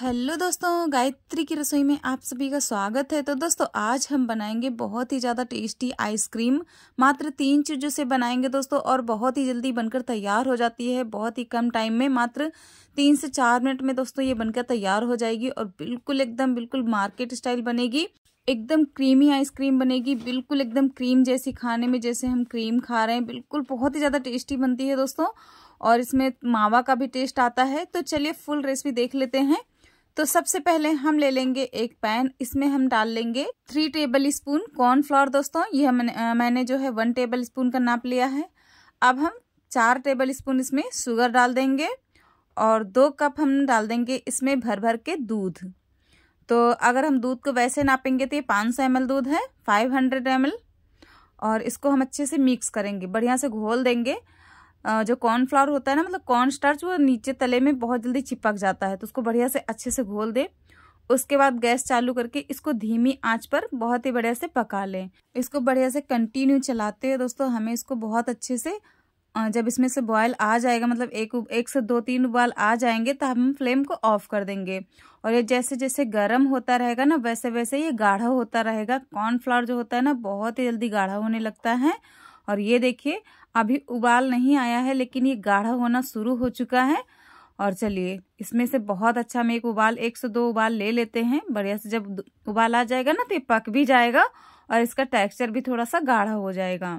hello दोस्तों गायत्री की रसोई में आप सभी का स्वागत है तो दोस्तों आज हम बनाएंगे बहुत ही ज़्यादा टेस्टी आइसक्रीम मात्र तीन चीज़ों से बनाएंगे दोस्तों और बहुत ही जल्दी बनकर तैयार हो जाती है बहुत ही कम टाइम में मात्र तीन से चार मिनट में दोस्तों ये बनकर तैयार हो जाएगी और बिल्कुल एकदम बिल्कुल मार्केट स्टाइल बनेगी एकदम क्रीमी आइसक्रीम बनेगी बिल्कुल एकदम क्रीम जैसी खाने में जैसे हम क्रीम खा रहे हैं बिल्कुल बहुत ही ज़्यादा टेस्टी बनती है दोस्तों और इसमें मावा का भी टेस्ट आता है तो चलिए फुल रेसिपी देख लेते हैं तो सबसे पहले हम ले लेंगे एक पैन इसमें हम डाल लेंगे थ्री टेबल स्पून कॉर्नफ्लावर दोस्तों ये मैंने जो है वन टेबल स्पून का नाप लिया है अब हम चार टेबल स्पून इसमें शुगर डाल देंगे और दो कप हम डाल देंगे इसमें भर भर के दूध तो अगर हम दूध को वैसे नापेंगे तो ये पाँच सौ एम दूध है फाइव हंड्रेड एम और इसको हम अच्छे से मिक्स करेंगे बढ़िया से घोल देंगे जो कॉर्नफ्लावर होता है ना मतलब कॉर्न स्टार्च वो नीचे तले में बहुत जल्दी चिपक जाता है तो उसको बढ़िया से अच्छे से घोल दें उसके बाद गैस चालू करके इसको धीमी आंच पर बहुत ही बढ़िया से पका लें इसको बढ़िया से कंटिन्यू चलाते हैं दोस्तों हमें इसको बहुत अच्छे से जब इसमें से बॉयल आ जाएगा मतलब एक एक से दो तीन उबाल आ जाएंगे तो हम फ्लेम को ऑफ कर देंगे और ये जैसे जैसे गर्म होता रहेगा ना वैसे वैसे ये गाढ़ा होता रहेगा कॉर्नफ्लावर जो होता है ना बहुत ही जल्दी गाढ़ा होने लगता है और ये देखिए अभी उबाल नहीं आया है लेकिन ये गाढ़ा होना शुरू हो चुका है और चलिए इसमें से बहुत अच्छा हम एक उबाल एक से दो उबाल ले लेते हैं बढ़िया से जब उबाल आ जाएगा ना तो ये पक भी जाएगा और इसका टेक्सचर भी थोड़ा सा गाढ़ा हो जाएगा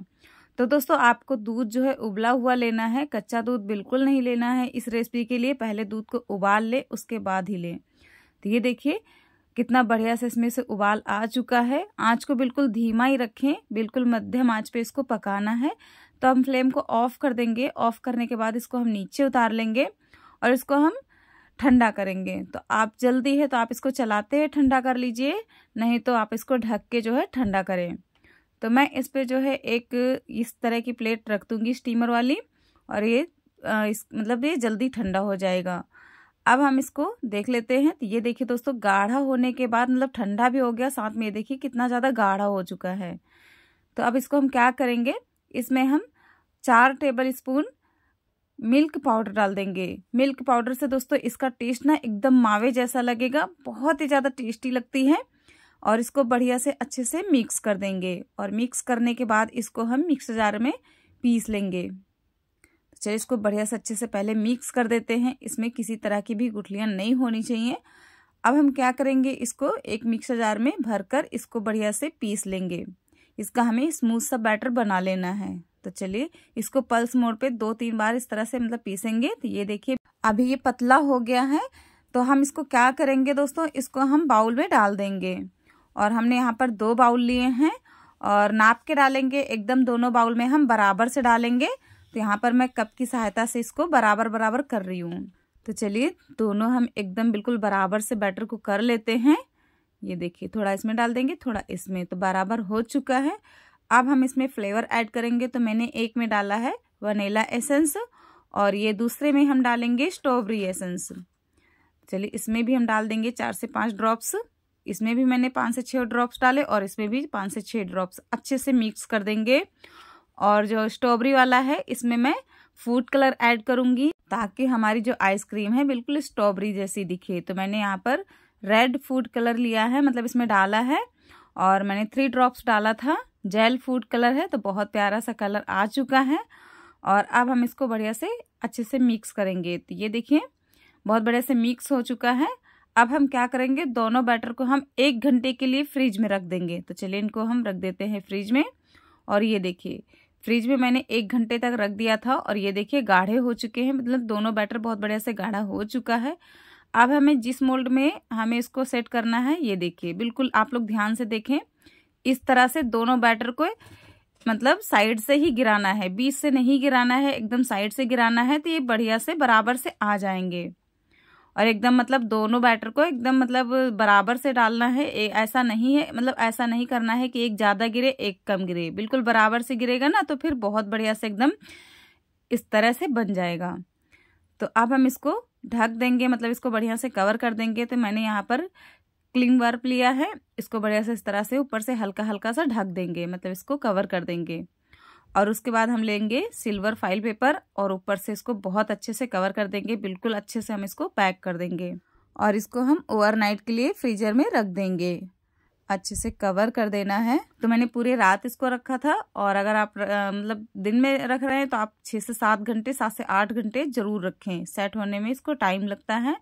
तो दोस्तों आपको दूध जो है उबला हुआ लेना है कच्चा दूध बिल्कुल नहीं लेना है इस रेसिपी के लिए पहले दूध को उबाल ले उसके बाद ही लें तो ये देखिए कितना बढ़िया से इसमें से उबाल आ चुका है आंच को बिल्कुल धीमा ही रखें बिल्कुल मध्यम आंच पे इसको पकाना है तो हम फ्लेम को ऑफ कर देंगे ऑफ करने के बाद इसको हम नीचे उतार लेंगे और इसको हम ठंडा करेंगे तो आप जल्दी है तो आप इसको चलाते हैं ठंडा कर लीजिए नहीं तो आप इसको ढक के जो है ठंडा करें तो मैं इस पर जो है एक इस तरह की प्लेट रख दूँगी स्टीमर वाली और ये इस मतलब ये जल्दी ठंडा हो जाएगा अब हम इसको देख लेते हैं तो ये देखिए दोस्तों गाढ़ा होने के बाद मतलब ठंडा भी हो गया साथ में ये देखिए कितना ज़्यादा गाढ़ा हो चुका है तो अब इसको हम क्या करेंगे इसमें हम चार टेबल स्पून मिल्क पाउडर डाल देंगे मिल्क पाउडर से दोस्तों इसका टेस्ट ना एकदम मावे जैसा लगेगा बहुत ही ज़्यादा टेस्टी लगती है और इसको बढ़िया से अच्छे से मिक्स कर देंगे और मिक्स करने के बाद इसको हम मिक्सर जार में पीस लेंगे चलिए इसको बढ़िया से अच्छे से पहले मिक्स कर देते हैं इसमें किसी तरह की भी गुठलियाँ नहीं होनी चाहिए अब हम क्या करेंगे इसको एक मिक्सर जार में भरकर इसको बढ़िया से पीस लेंगे इसका हमें स्मूथ सा बैटर बना लेना है तो चलिए इसको पल्स मोड़ पे दो तीन बार इस तरह से मतलब पीसेंगे तो ये देखिए अभी ये पतला हो गया है तो हम इसको क्या करेंगे दोस्तों इसको हम बाउल में डाल देंगे और हमने यहाँ पर दो बाउल लिए हैं और नाप के डालेंगे एकदम दोनों बाउल में हम बराबर से डालेंगे तो यहाँ पर मैं कप की सहायता से इसको बराबर बराबर कर रही हूँ तो चलिए दोनों हम एकदम बिल्कुल बराबर से बैटर को कर लेते हैं ये देखिए थोड़ा इसमें डाल देंगे थोड़ा इसमें तो बराबर हो चुका है अब हम इसमें फ्लेवर ऐड करेंगे तो मैंने एक में डाला है वनीला एसेंस और ये दूसरे में हम डालेंगे स्ट्रॉबेरी एसेंस चलिए इसमें भी हम डाल देंगे चार से पाँच ड्रॉप्स इसमें भी मैंने पाँच से छः ड्रॉप्स डाले और इसमें भी पाँच से छः ड्रॉप्स अच्छे से मिक्स कर देंगे और जो स्ट्रॉबेरी वाला है इसमें मैं फूड कलर ऐड करूंगी ताकि हमारी जो आइसक्रीम है बिल्कुल स्ट्रॉबेरी जैसी दिखे तो मैंने यहाँ पर रेड फूड कलर लिया है मतलब इसमें डाला है और मैंने थ्री ड्रॉप्स डाला था जेल फूड कलर है तो बहुत प्यारा सा कलर आ चुका है और अब हम इसको बढ़िया से अच्छे से मिक्स करेंगे तो ये देखिए बहुत बढ़िया से मिक्स हो चुका है अब हम क्या करेंगे दोनों बैटर को हम एक घंटे के लिए फ्रिज में रख देंगे तो चलिए इनको हम रख देते हैं फ्रिज में और ये देखिए फ्रिज में मैंने एक घंटे तक रख दिया था और ये देखिए गाढ़े हो चुके हैं मतलब दोनों बैटर बहुत बढ़िया से गाढ़ा हो चुका है अब हमें जिस मोल्ड में हमें इसको सेट करना है ये देखिए बिल्कुल आप लोग ध्यान से देखें इस तरह से दोनों बैटर को मतलब साइड से ही गिराना है बीच से नहीं गिराना है एकदम साइड से गिराना है तो ये बढ़िया से बराबर से आ जाएंगे और एकदम मतलब दोनों बैटर को एकदम मतलब बराबर से डालना है ए, ऐसा नहीं है मतलब ऐसा नहीं करना है कि एक ज़्यादा गिरे एक कम गिरे बिल्कुल बराबर से गिरेगा ना तो फिर बहुत बढ़िया से एकदम इस तरह से बन जाएगा तो अब हम इसको ढक देंगे मतलब इसको बढ़िया से कवर कर देंगे तो मैंने यहाँ पर क्लिंग वर्प लिया है इसको बढ़िया से इस तरह से ऊपर से हल्का हल्का सा ढक देंगे मतलब इसको कवर कर देंगे और उसके बाद हम लेंगे सिल्वर फाइल पेपर और ऊपर से इसको बहुत अच्छे से कवर कर देंगे बिल्कुल अच्छे से हम इसको पैक कर देंगे और इसको हम ओवरनाइट के लिए फ्रीजर में रख देंगे अच्छे से कवर कर देना है तो मैंने पूरे रात इसको रखा था और अगर आप मतलब दिन में रख रहे हैं तो आप छः से सात घंटे सात से आठ घंटे ज़रूर रखें सेट होने में इसको टाइम लगता है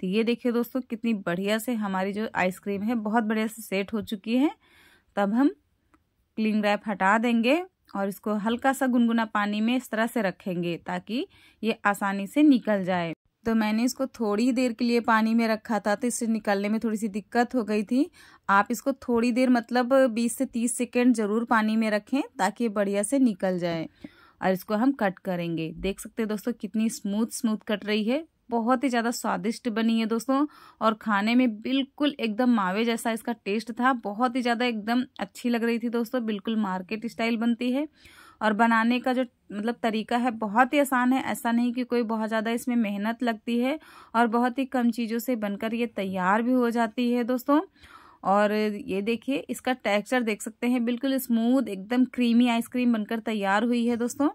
तो ये देखिए दोस्तों कितनी बढ़िया से हमारी जो आइसक्रीम है बहुत बढ़िया से सेट हो चुकी है तब हम क्लिंग रैप हटा देंगे और इसको हल्का सा गुनगुना पानी में इस तरह से रखेंगे ताकि ये आसानी से निकल जाए तो मैंने इसको थोड़ी देर के लिए पानी में रखा था तो इससे निकलने में थोड़ी सी दिक्कत हो गई थी आप इसको थोड़ी देर मतलब 20 से 30 सेकेंड ज़रूर पानी में रखें ताकि बढ़िया से निकल जाए और इसको हम कट करेंगे देख सकते हैं दोस्तों कितनी स्मूथ स्मूथ कट रही है बहुत ही ज़्यादा स्वादिष्ट बनी है दोस्तों और खाने में बिल्कुल एकदम मावे जैसा इसका टेस्ट था बहुत ही ज़्यादा एकदम अच्छी लग रही थी दोस्तों बिल्कुल मार्केट स्टाइल बनती है और बनाने का जो मतलब तरीका है बहुत ही आसान है ऐसा नहीं कि कोई बहुत ज़्यादा इसमें मेहनत लगती है और बहुत ही कम चीज़ों से बनकर ये तैयार भी हो जाती है दोस्तों और ये देखिए इसका टेक्सचर देख सकते हैं बिल्कुल स्मूथ एकदम क्रीमी आइसक्रीम बनकर तैयार हुई है दोस्तों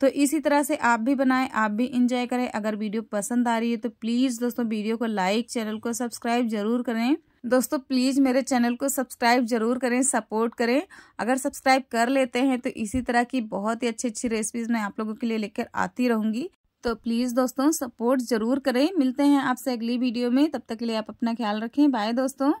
तो इसी तरह से आप भी बनाएं आप भी इंजॉय करें अगर वीडियो पसंद आ रही है तो प्लीज़ दोस्तों वीडियो को लाइक चैनल को सब्सक्राइब जरूर करें दोस्तों प्लीज़ मेरे चैनल को सब्सक्राइब जरूर करें सपोर्ट करें अगर सब्सक्राइब कर लेते हैं तो इसी तरह की बहुत ही अच्छी अच्छी रेसिपीज़ मैं आप लोगों के लिए लेकर आती रहूँगी तो प्लीज़ दोस्तों सपोर्ट ज़रूर करें मिलते हैं आपसे अगली वीडियो में तब तक के लिए आप अपना ख्याल रखें बाय दोस्तों